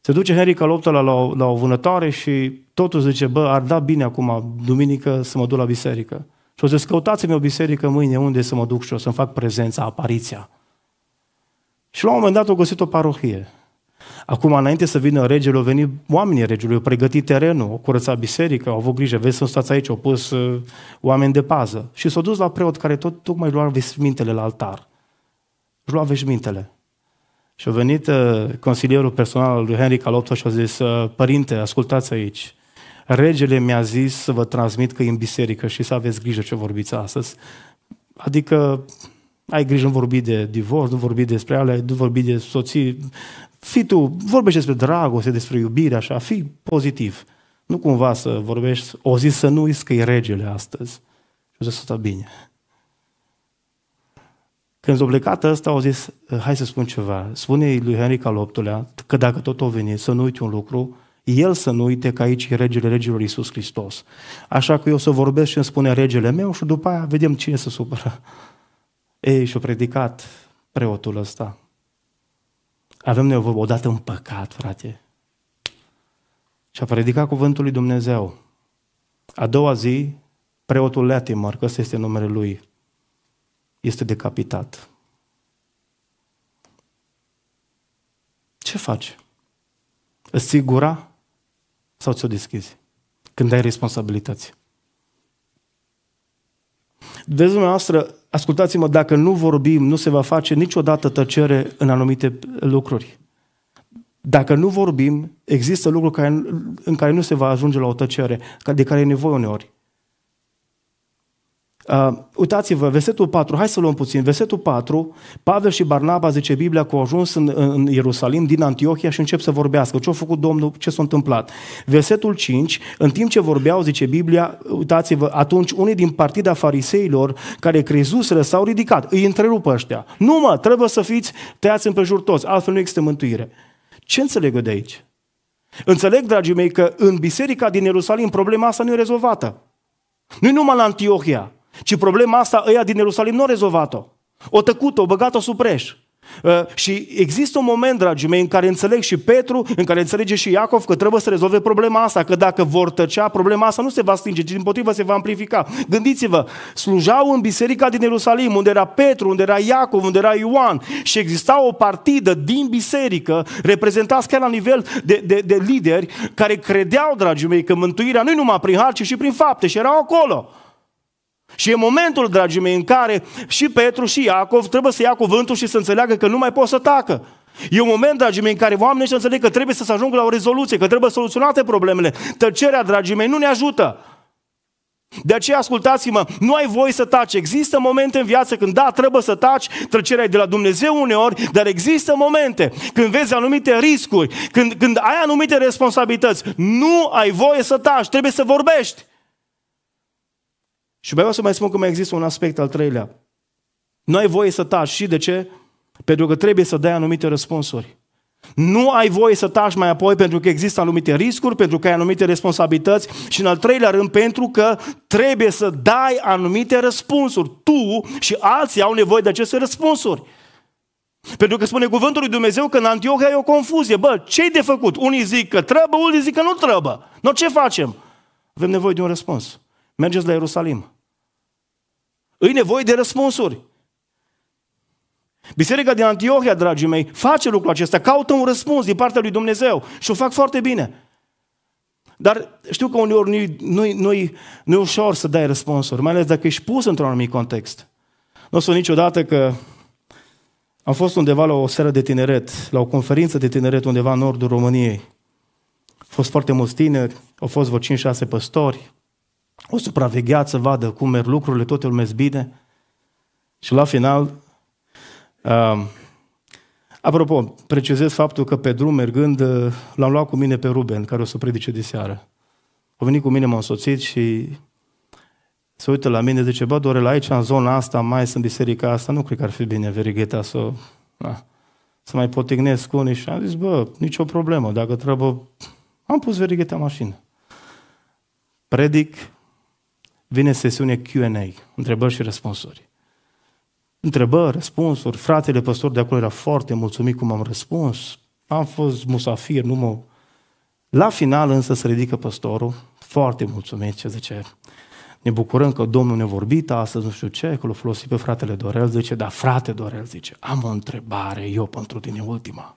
Se duce Henry al la, la o vânătoare și totul zice, bă, ar da bine acum, duminică, să mă duc la biserică. Și o zis, căutați-mi o biserică mâine unde să mă duc și o să-mi fac prezența, apariția. Și la un moment dat au găsit o parohie. Acum, înainte să vină regele, au venit oamenii regelui, au pregătit terenul, au curățat biserica, au avut grijă, vezi să stați aici, au pus uh, oameni de pază. Și s-au dus la preot care tot tocmai lua veșmintele la altar. Își lua veșmintele. Și a venit uh, consilierul personal al lui Henric al VIII și a zis, uh, părinte, ascultați aici, regele mi-a zis să vă transmit că e în biserică și să aveți grijă ce vorbiți astăzi. Adică ai grijă, nu vorbi de divorț, nu vorbi despre alea, nu vorbi de soții, fii tu, vorbește despre dragoste, despre iubire, așa, fii pozitiv. Nu cumva să vorbești, o zi să nu uiți că e regele astăzi. Și o să bine. Când s-a plecat ăsta, au zis, eh, hai să spun ceva. Spune lui Henric al VIII-lea că dacă tot o veni, să nu uite un lucru, el să nu uite că aici e regele regilor Iisus Hristos. Așa că eu să vorbesc și îmi spune regele meu și după aia vedem cine se supără. Ei, și-a predicat preotul ăsta. Avem nevoie odată în păcat, frate. Și a predicat cuvântul lui Dumnezeu. A doua zi, preotul Latimer, că ăsta este numele lui, este decapitat. Ce faci? Îți sigura sau ți-o deschizi? Când ai responsabilități. Vezi dumneavoastră, ascultați-mă, dacă nu vorbim, nu se va face niciodată tăcere în anumite lucruri. Dacă nu vorbim, există lucruri care, în care nu se va ajunge la o tăcere, de care e nevoie uneori. Uh, uitați-vă, versetul 4, hai să luăm puțin, versetul 4, Pavel și Barnaba, zice Biblia, că au ajuns în, în Ierusalim din Antiohia și încep să vorbească. Ce a făcut Domnul, ce s-a întâmplat? Versetul 5, în timp ce vorbeau, zice Biblia, uitați-vă, atunci unii din partida fariseilor care crezuseră s-au ridicat, îi întrerupă ăștia. Nu mă, trebuie să fiți tăiați împrejur toți, altfel nu există mântuire. Ce înțeleg eu de aici? Înțeleg, dragii mei, că în biserica din Ierusalim problema asta nu e rezolvată. Nu numai la Antiohia, ci problema asta ăia din Ierusalim nu a rezolvat-o. O tăcut-o, o băgat-o sub preș. Ă, și există un moment, dragii mei, în care înțeleg și Petru, în care înțelege și Iacov că trebuie să rezolve problema asta, că dacă vor tăcea, problema asta nu se va stinge, ci din potrivă se va amplifica. Gândiți-vă, slujau în biserica din Ierusalim, unde era Petru, unde era Iacov, unde era Ioan și exista o partidă din biserică, reprezentați chiar la nivel de, de, de lideri, care credeau, dragii mei, că mântuirea nu numai prin har, ci și prin fapte și erau acolo. Și e momentul, dragii mei, în care și Petru și Iacov trebuie să ia cuvântul și să înțeleagă că nu mai pot să tacă. E un moment, dragii mei, în care oamenii să înțeleg că trebuie să se ajungă la o rezoluție, că trebuie soluționate problemele. Tăcerea, dragii mei, nu ne ajută. De aceea, ascultați-mă, nu ai voie să taci. Există momente în viață când, da, trebuie să taci, Trăcerea e de la Dumnezeu uneori, dar există momente când vezi anumite riscuri, când, când ai anumite responsabilități. Nu ai voie să taci, trebuie să vorbești. Și vreau să mai spun că mai există un aspect al treilea. Nu ai voie să taci. Și de ce? Pentru că trebuie să dai anumite răspunsuri. Nu ai voie să taci mai apoi pentru că există anumite riscuri, pentru că ai anumite responsabilități și în al treilea rând pentru că trebuie să dai anumite răspunsuri. Tu și alții au nevoie de aceste răspunsuri. Pentru că spune cuvântul lui Dumnezeu că în Antiohia e o confuzie. Bă, ce-i de făcut? Unii zic că trebuie, unii zic că nu trebuie. Noi ce facem? Avem nevoie de un răspuns. Mergeți la Ierusalim. Îi nevoie de răspunsuri. Biserica din Antiohia, dragii mei, face lucrul acesta, caută un răspuns din partea lui Dumnezeu și o fac foarte bine. Dar știu că uneori nu-i, nu-i, nu-i, nu ușor să dai răspunsuri, mai ales dacă ești pus într-un anumit context. Nu o spun niciodată că am fost undeva la o seară de tineret, la o conferință de tineret undeva în nordul României. Au fost foarte mulți tineri, au fost vreo 5-6 păstori, o supravegheat să vadă cum merg lucrurile, tot urmez bine. Și la final, uh, apropo, precizez faptul că pe drum mergând uh, l-am luat cu mine pe Ruben, care o să predice de seară. A venit cu mine, m-a însoțit și se uită la mine, zice, bă, la aici, în zona asta, mai sunt biserica asta, nu cred că ar fi bine verigheta să, na, să mai potignesc unii. Și am zis, bă, nicio problemă, dacă trebuie, am pus verigheta mașină. Predic, vine sesiune Q&A, întrebări și răspunsuri. Întrebări, răspunsuri, fratele păstor de acolo era foarte mulțumit cum am răspuns, am fost musafir, nu mă... La final însă se ridică păstorul, foarte mulțumit, ce zice, ne bucurăm că Domnul ne-a vorbit astăzi, nu știu ce, că l-a folosit pe fratele Dorel, zice, da, frate Dorel, zice, am o întrebare eu pentru tine ultima.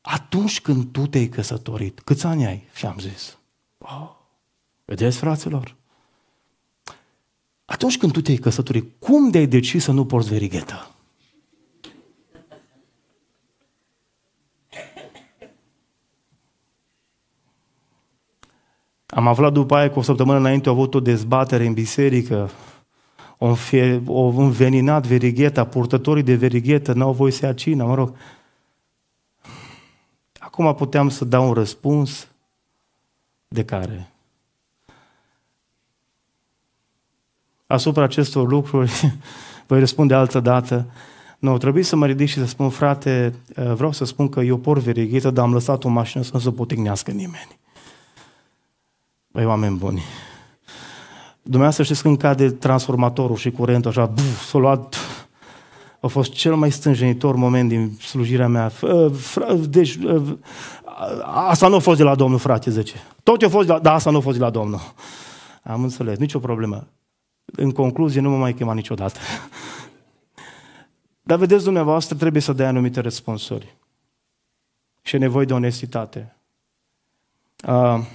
Atunci când tu te-ai căsătorit, câți ani ai? Și am zis, oh, Vedeți, fraților? Atunci când tu te-ai căsătorit, cum de-ai decis să nu porți verighetă? Am aflat după aia că o săptămână înainte a avut o dezbatere în biserică. O, înfe- o înveninat verigheta, purtătorii de verighetă n-au voie să ia cină, mă rog. Acum puteam să dau un răspuns de care? asupra acestor lucruri, (laughs) voi răspunde altă dată. Nu, trebuie să mă ridic și să spun, frate, eh, vreau să spun că eu por verighită, dar am lăsat o mașină să nu se potignească nimeni. Băi, oameni buni, dumneavoastră știți când cade transformatorul și curentul așa, buf, s-a luat, a fost cel mai stânjenitor moment din slujirea mea. Deci, eh, asta nu a fost de la Domnul, frate, zice. Tot eu a fost, de la, dar asta nu a fost de la Domnul. Am înțeles, nicio problemă. În concluzie, nu mă mai chema niciodată. Dar vedeți dumneavoastră, trebuie să dea anumite răspunsuri. Și e nevoie de onestitate. Uh,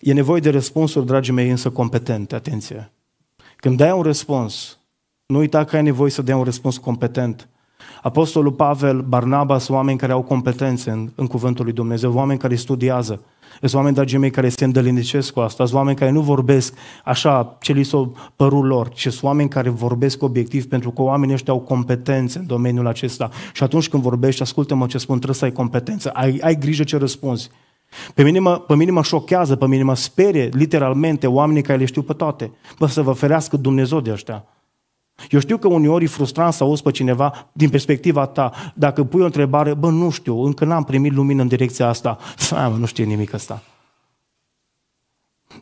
e nevoie de răspunsuri, dragii mei, însă competente, atenție. Când dai un răspuns, nu uita că ai nevoie să dai un răspuns competent Apostolul Pavel, Barnaba sunt oameni care au competențe în, în cuvântul lui Dumnezeu, oameni care studiază. Sunt oameni, dragii mei, care se îndelinicesc cu asta, sunt oameni care nu vorbesc așa ce li s-o părul lor, ci sunt oameni care vorbesc obiectiv pentru că oamenii ăștia au competențe în domeniul acesta. Și atunci când vorbești, ascultă-mă ce spun, trebuie să ai competență, ai, ai grijă ce răspunzi. Pe mine, mă, pe mine mă șochează, pe mine mă sperie literalmente oamenii care le știu pe toate. Bă, să vă ferească Dumnezeu de ăștia. Eu știu că uneori e frustrant să auzi pe cineva din perspectiva ta, dacă pui o întrebare, bă, nu știu, încă n-am primit lumină în direcția asta, Hai, mă, nu știe nimic asta.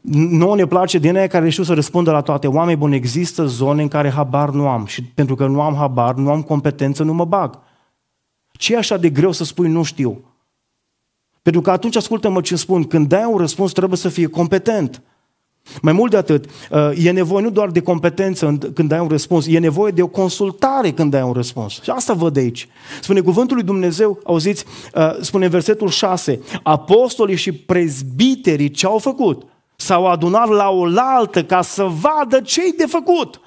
Nu ne place din aia care știu să răspundă la toate. Oameni buni, există zone în care habar nu am și pentru că nu am habar, nu am competență, nu mă bag. Ce e așa de greu să spui nu știu? Pentru că atunci, ascultă-mă ce spun, când dai un răspuns trebuie să fie competent. Mai mult de atât, uh, e nevoie nu doar de competență când ai un răspuns, e nevoie de o consultare când ai un răspuns. Și asta văd aici. Spune cuvântul lui Dumnezeu, auziți, uh, spune versetul 6, apostolii și prezbiterii ce au făcut? S-au adunat la oaltă ca să vadă ce de făcut.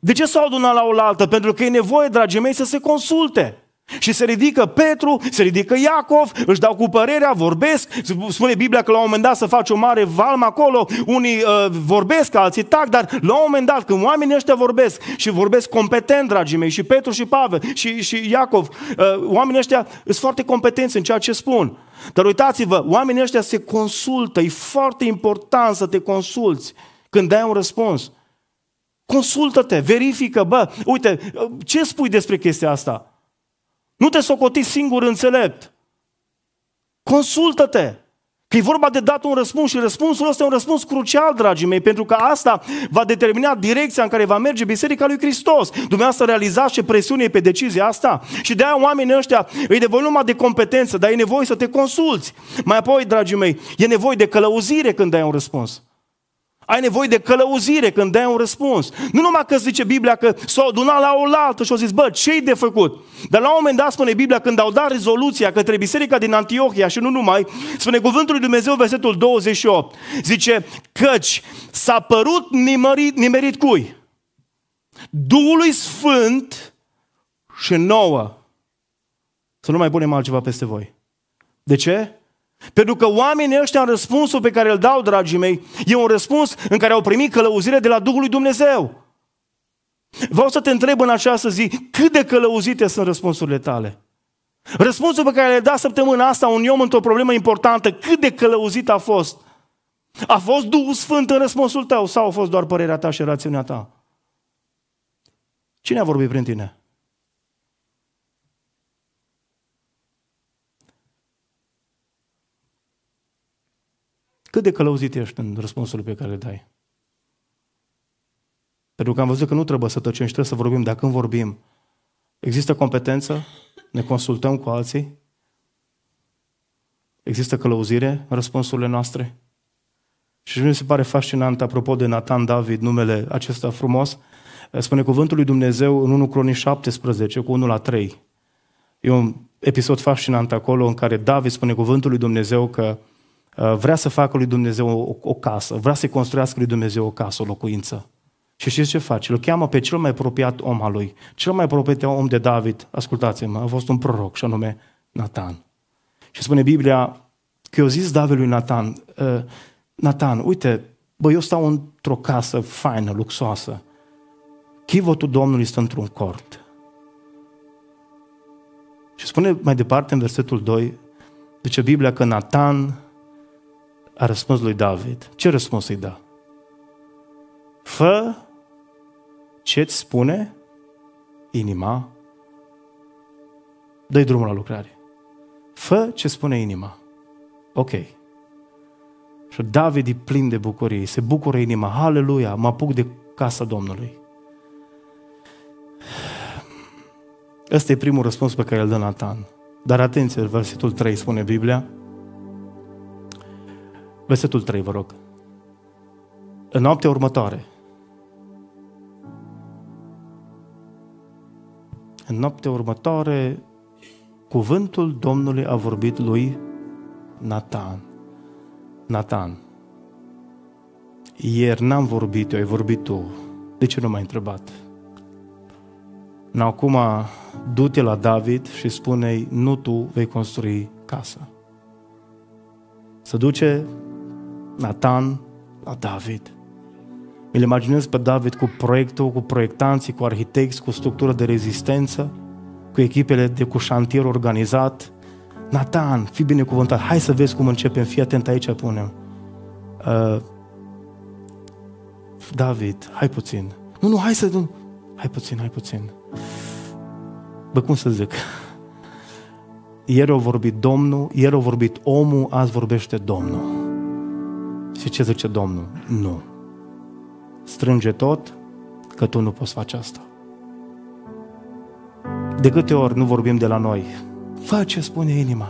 De ce s-au adunat la oaltă? Pentru că e nevoie, dragii mei, să se consulte. Și se ridică Petru, se ridică Iacov, își dau cu părerea, vorbesc. Spune Biblia că la un moment dat să face o mare valmă acolo, unii uh, vorbesc, alții tac, dar la un moment dat când oamenii ăștia vorbesc și vorbesc competent, dragii mei, și Petru și Pavel și, și Iacov, uh, oamenii ăștia sunt foarte competenți în ceea ce spun. Dar uitați-vă, oamenii ăștia se consultă, e foarte important să te consulți când dai un răspuns. Consultă-te, verifică, bă, uite, uh, ce spui despre chestia asta? Nu te socoti singur înțelept. Consultă-te. Că e vorba de dat un răspuns și răspunsul ăsta e un răspuns crucial, dragii mei, pentru că asta va determina direcția în care va merge Biserica lui Hristos. Dumneavoastră realizați ce presiune e pe decizia asta și de aia oamenii ăștia îi nevoie numai de competență, dar e nevoie să te consulți. Mai apoi, dragii mei, e nevoie de călăuzire când dai un răspuns. Ai nevoie de călăuzire când dai un răspuns. Nu numai că zice Biblia că s-au adunat la oaltă și au zis, bă, ce-i de făcut? Dar la un moment dat spune Biblia, când au dat rezoluția către biserica din Antiohia și nu numai, spune cuvântul lui Dumnezeu, versetul 28, zice, căci s-a părut nimerit, nimerit cui? Duhului Sfânt și nouă. Să nu mai punem altceva peste voi. De ce? Pentru că oamenii ăștia în răspunsul pe care îl dau, dragii mei, e un răspuns în care au primit călăuzire de la Duhul lui Dumnezeu. Vreau să te întreb în această zi, cât de călăuzite sunt răspunsurile tale? Răspunsul pe care le-a dat săptămâna asta un om într-o problemă importantă, cât de călăuzit a fost? A fost Duhul Sfânt în răspunsul tău sau a fost doar părerea ta și rațiunea ta? Cine a vorbit prin tine? Cât de călăuzit ești în răspunsul pe care le dai? Pentru că am văzut că nu trebuie să tăcem și trebuie să vorbim. Dacă când vorbim, există competență? Ne consultăm cu alții? Există călăuzire în răspunsurile noastre? Și mi se pare fascinant, apropo de Nathan David, numele acesta frumos, spune cuvântul lui Dumnezeu în 1 Cronii 17, cu 1 la 3. E un episod fascinant acolo în care David spune cuvântul lui Dumnezeu că uh, Uh, vrea să facă lui Dumnezeu o, o casă, vrea să-i construiască lui Dumnezeu o casă, o locuință. Și știți ce face? Îl cheamă pe cel mai apropiat om al lui. Cel mai apropiat om de David, ascultați-mă, a fost un proroc și anume Nathan. Și spune Biblia că eu zis David lui Nathan, uh, Nathan, uite, bă, eu stau într-o casă faină, luxoasă. Chivotul Domnului stă într-un cort. Și spune mai departe în versetul 2, zice Biblia că Nathan a răspuns lui David. Ce răspuns îi da? Fă ce-ți spune inima, dă drumul la lucrare. Fă ce spune inima. Ok. Și David e plin de bucurie, se bucură inima, haleluia, mă apuc de casa Domnului. Ăsta e primul răspuns pe care îl dă Nathan. Dar atenție, versetul 3 spune Biblia, Versetul 3, vă rog. În noaptea următoare, în noaptea următoare, cuvântul Domnului a vorbit lui Nathan. Nathan, ieri n-am vorbit, eu ai vorbit tu. De ce nu m-ai întrebat? În acum, du-te la David și spune nu tu vei construi casa. Să duce Nathan la David. Îl imaginez pe David cu proiectul, cu proiectanții, cu arhitecți, cu structură de rezistență, cu echipele de cu șantier organizat. Nathan, fi binecuvântat, hai să vezi cum începem, fii atent aici, punem. Uh, David, hai puțin. Nu, nu, hai să... Nu. Hai puțin, hai puțin. Bă, cum să zic? Ieri a vorbit Domnul, ieri a vorbit omul, azi vorbește Domnul uitați ce zice Domnul. Nu. Strânge tot că tu nu poți face asta. De câte ori nu vorbim de la noi, fă ce spune inima.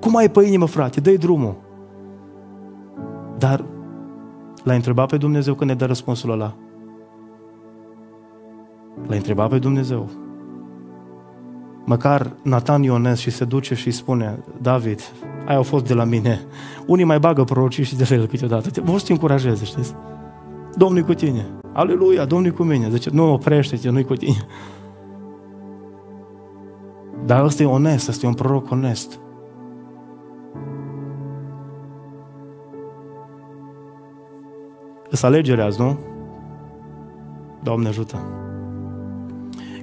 Cum ai pe inimă, frate? Dă-i drumul. Dar l-ai întrebat pe Dumnezeu când ne dă răspunsul ăla. L-ai întrebat pe Dumnezeu măcar Nathan Ionez și se duce și spune, David, ai au fost de la mine. Unii mai bagă prorocii și de la el câteodată. Vă să te încurajeze, știți? Domnul cu tine. Aleluia, Domnul cu mine. Zice, nu oprește-te, nu-i cu tine. Dar ăsta e onest, ăsta e un proroc onest. Îți alegere azi, nu? Doamne ajută!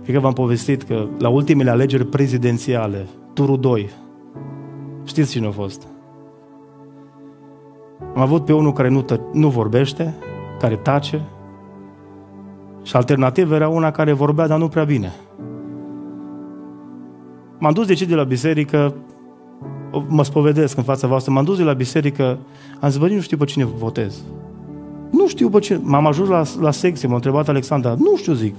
Cred că v-am povestit că la ultimele alegeri prezidențiale, turul 2, știți cine a fost? Am avut pe unul care nu, tă- nu vorbește, care tace și alternativa era una care vorbea, dar nu prea bine. M-am dus de ce de la biserică, mă spovedesc în fața voastră, m-am dus de la biserică, am zis, nu știu pe cine votez. Nu știu pe cine. M-am ajuns la, la secție, m-a întrebat Alexandra, nu știu, zic,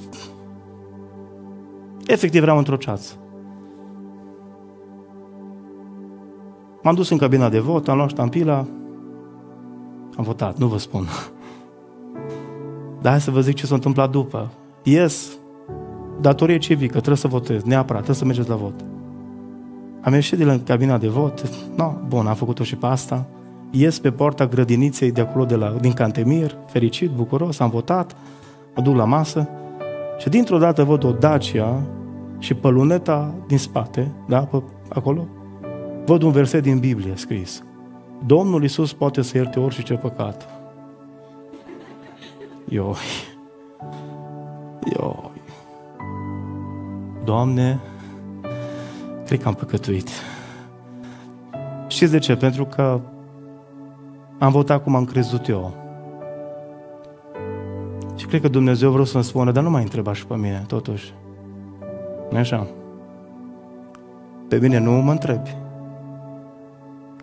Efectiv, eram într-o ceață. M-am dus în cabina de vot, am luat ștampila, am votat, nu vă spun. Dar hai să vă zic ce s-a întâmplat după. Ies, datorie civică, trebuie să votez, neapărat, trebuie să mergeți la vot. Am ieșit din cabina de vot, no, bun, am făcut-o și pe asta. Ies pe poarta grădiniței de acolo, de la, din Cantemir, fericit, bucuros, am votat, mă duc la masă și dintr-o dată văd o Dacia și pe luneta din spate, da, pe acolo, văd un verset din Biblie scris. Domnul Iisus poate să ierte orice păcat. Ioi. Ioi. Doamne, cred că am păcătuit. Știți de ce? Pentru că am votat cum am crezut eu. Și cred că Dumnezeu vreau să-mi spună, dar nu mai întreba și pe mine, totuși nu așa? Pe mine nu mă întrebi.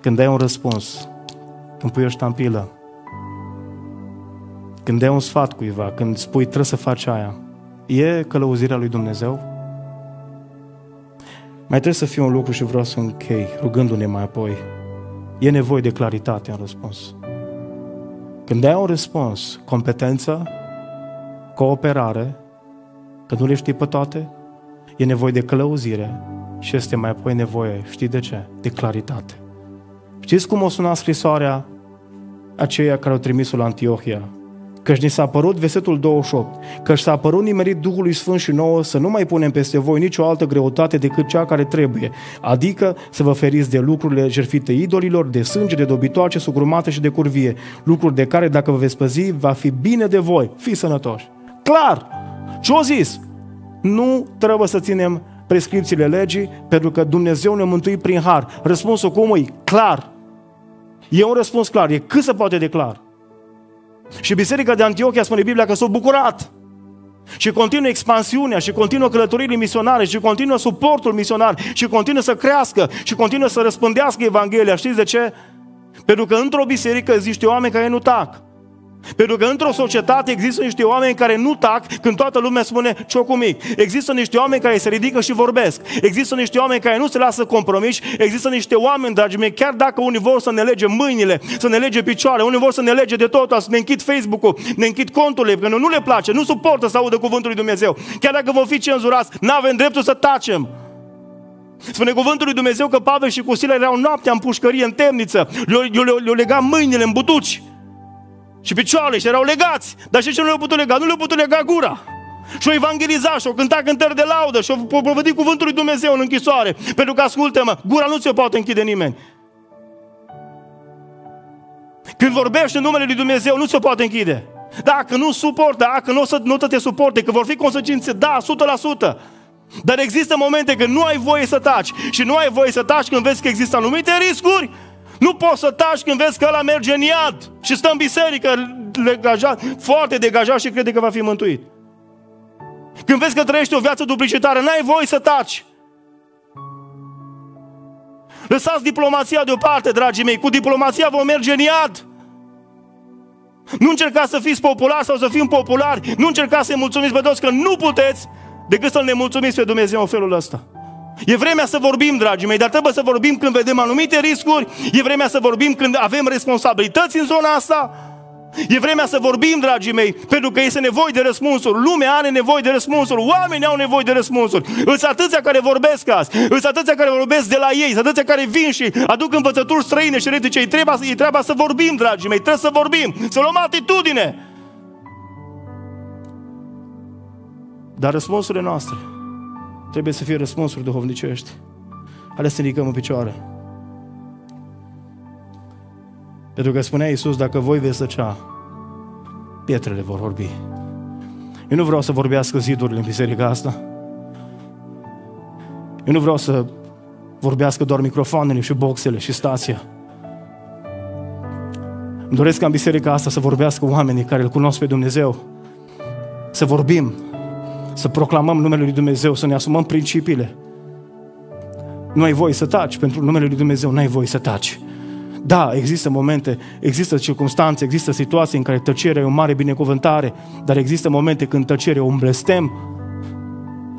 Când ai un răspuns, când pui o ștampilă, când dai un sfat cuiva, când spui trebuie să faci aia, e călăuzirea lui Dumnezeu? Mai trebuie să fie un lucru și vreau să închei, rugându-ne mai apoi. E nevoie de claritate în răspuns. Când ai un răspuns, competență, cooperare, că nu le știi pe toate, e nevoie de călăuzire și este mai apoi nevoie, știi de ce? De claritate. Știți cum o suna scrisoarea aceea care o trimis-o la Antiohia? Căci ni s-a părut vesetul 28, căci s-a părut nimerit Duhului Sfânt și nouă să nu mai punem peste voi nicio altă greutate decât cea care trebuie, adică să vă feriți de lucrurile jerfite idolilor, de sânge, de dobitoace, sugrumate și de curvie, lucruri de care dacă vă veți păzi, va fi bine de voi, fi sănătoși. Clar! Ce-o zis? Nu trebuie să ținem prescripțiile legii, pentru că Dumnezeu ne mântuie prin har. Răspunsul cum e? Clar. E un răspuns clar, e cât se poate de clar. Și biserica de Antiochia spune Biblia că s-a bucurat. Și continuă expansiunea, și continuă călătoriile misionare, și continuă suportul misionar, și continuă să crească, și continuă să răspândească Evanghelia. Știți de ce? Pentru că într-o biserică există oameni care nu tac. Pentru că într-o societate există niște oameni care nu tac când toată lumea spune ciocul mic. Există niște oameni care se ridică și vorbesc. Există niște oameni care nu se lasă compromiși. Există niște oameni, dragii mei, chiar dacă unii vor să ne lege mâinile, să ne lege picioare, unii vor să ne lege de tot, să ne închid Facebook-ul, ne închid conturile, că nu le place, nu suportă să audă cuvântul lui Dumnezeu. Chiar dacă vom fi cenzurați, nu avem dreptul să tacem. Spune cuvântul lui Dumnezeu că Pavel și Cusila erau noaptea în pușcărie, în temniță. Le-au legat mâinile în butuci. Și picioarele și erau legați. Dar și ce nu le-au putut lega? Nu le-au putut lega gura. Și o evangeliza și o cânta cântări de laudă și o povădi cuvântul lui Dumnezeu în închisoare. Pentru că, ascultă-mă, gura nu ți-o poate închide nimeni. Când vorbești în numele lui Dumnezeu, nu ți-o poate închide. Dacă nu suportă, dacă nu o să, nu te suporte, că vor fi consecințe, da, 100%. Dar există momente când nu ai voie să taci și nu ai voie să taci când vezi că există anumite riscuri nu poți să taci când vezi că ăla merge în iad și stă în biserică degajat, foarte degajat și crede că va fi mântuit. Când vezi că trăiești o viață duplicitară, n-ai voie să taci. Lăsați diplomația deoparte, dragii mei. Cu diplomația vom merge în iad. Nu încercați să fiți populari sau să fim populari. Nu încercați să-i mulțumiți pe toți că nu puteți decât să ne mulțumiți pe Dumnezeu în felul ăsta. E vremea să vorbim, dragii mei, dar trebuie să vorbim când vedem anumite riscuri, e vremea să vorbim când avem responsabilități în zona asta, E vremea să vorbim, dragii mei, pentru că este nevoie de răspunsuri. Lumea are nevoie de răspunsuri, oamenii au nevoie de răspunsuri. Îți atâția care vorbesc azi, îți atâția care vorbesc de la ei, îți atâția care vin și aduc învățături străine și retice. e treaba, e treaba să vorbim, dragii mei, trebuie să vorbim, să luăm atitudine. Dar răspunsurile noastre Trebuie să fie răspunsuri duhovnicești. Haideți să ne ridicăm în picioare. Pentru că spunea Iisus, dacă voi veți săcea, pietrele vor vorbi. Eu nu vreau să vorbească zidurile în biserica asta. Eu nu vreau să vorbească doar microfoanele și boxele și stația. Îmi doresc ca în biserica asta să vorbească oamenii care îl cunosc pe Dumnezeu. Să vorbim, să proclamăm numele Lui Dumnezeu, să ne asumăm principiile. Nu ai voie să taci, pentru numele Lui Dumnezeu nu ai voie să taci. Da, există momente, există circunstanțe, există situații în care tăcerea e o mare binecuvântare, dar există momente când tăcerea e un blestem,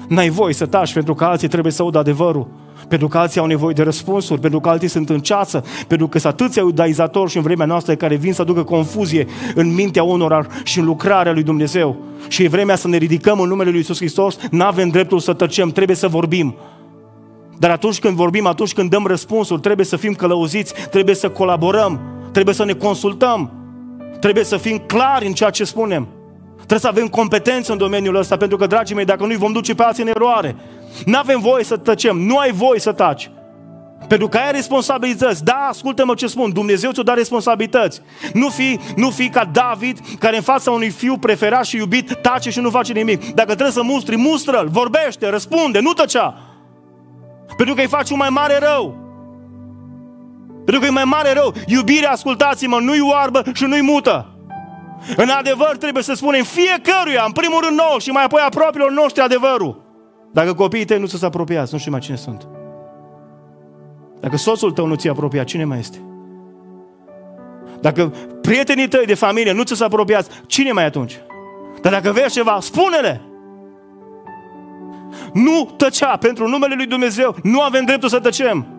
N-ai voie să taci pentru că alții trebuie să audă adevărul. Pentru că alții au nevoie de răspunsuri, pentru că alții sunt în ceață, pentru că sunt atâția iudaizatori și în vremea noastră care vin să aducă confuzie în mintea unora și în lucrarea lui Dumnezeu. Și e vremea să ne ridicăm în numele lui Isus Hristos, nu avem dreptul să tăcem, trebuie să vorbim. Dar atunci când vorbim, atunci când dăm răspunsuri, trebuie să fim călăuziți, trebuie să colaborăm, trebuie să ne consultăm, trebuie să fim clari în ceea ce spunem. Trebuie să avem competență în domeniul ăsta, pentru că, dragii mei, dacă nu-i vom duce pe alții în eroare. Nu avem voie să tăcem, nu ai voie să taci. Pentru că ai responsabilități. Da, ascultă-mă ce spun, Dumnezeu ți-o da responsabilități. Nu fi, nu fi ca David, care în fața unui fiu preferat și iubit, tace și nu face nimic. Dacă trebuie să mustri, mustră-l, vorbește, răspunde, nu tăcea. Pentru că îi faci un mai mare rău. Pentru că e mai mare rău. Iubirea, ascultați-mă, nu-i oarbă și nu-i mută. În adevăr trebuie să spunem fiecăruia, în primul rând nou și mai apoi apropiilor noștri adevărul. Dacă copiii tăi nu se apropiați, nu știu mai cine sunt. Dacă soțul tău nu ți-a apropiat, cine mai este? Dacă prietenii tăi de familie nu ți se apropiați, cine mai atunci? Dar dacă vezi ceva, spune-le! Nu tăcea pentru numele lui Dumnezeu. Nu avem dreptul să tăcem.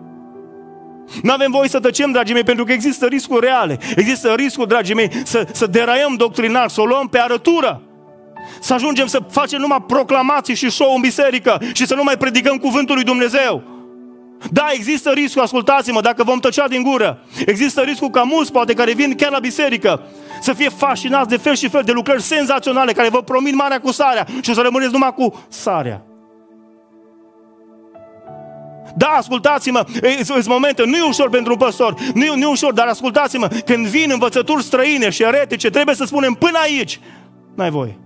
Nu avem voie să tăcem, dragii mei, pentru că există riscuri reale. Există riscul, dragii mei, să, să deraiem doctrinar, să o luăm pe arătură. Să ajungem să facem numai proclamații și show în biserică și să nu mai predicăm cuvântul lui Dumnezeu. Da, există riscul, ascultați-mă, dacă vom tăcea din gură. Există riscul ca mulți, poate, care vin chiar la biserică, să fie fascinați de fel și fel de lucrări senzaționale care vă promit marea cu sarea și o să rămâneți numai cu sarea. Da, ascultați-mă, sunt momente, nu e ușor pentru un păstor, nu e, ușor, dar ascultați-mă, când vin învățături străine și eretice, trebuie să spunem până aici, n-ai voie.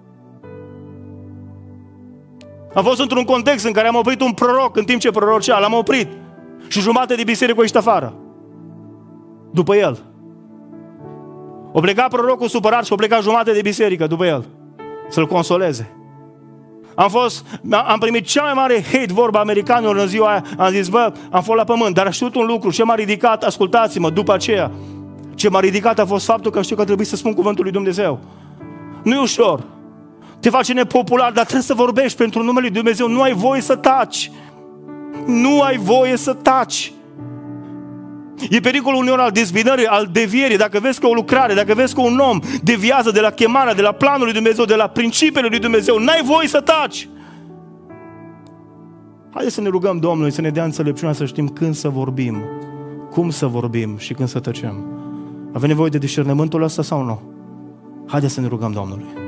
Am fost într-un context în care am oprit un proroc în timp ce prorocea, l-am oprit și jumate de biserică ești afară. După el. O pleca prorocul supărat și o pleca jumate de biserică după el. Să-l consoleze. Am fost, da, am primit cea mai mare hate vorba americanilor în ziua aia. Am zis, bă, am fost la pământ, dar știut un lucru, ce m-a ridicat, ascultați-mă, după aceea. Ce m-a ridicat a fost faptul că știu că trebuie să spun cuvântul lui Dumnezeu. Nu e ușor. Te face nepopular, dar trebuie să vorbești pentru numele lui Dumnezeu. Nu ai voie să taci. Nu ai voie să taci. E pericolul uneori al dezbinării, al devierii. Dacă vezi că o lucrare, dacă vezi că un om deviază de la chemarea, de la planul lui Dumnezeu, de la principiile lui Dumnezeu, n-ai voie să taci. Haideți să ne rugăm Domnului să ne dea înțelepciunea să știm când să vorbim, cum să vorbim și când să tăcem. Avem nevoie de discernământul ăsta sau nu? Haideți să ne rugăm Domnului.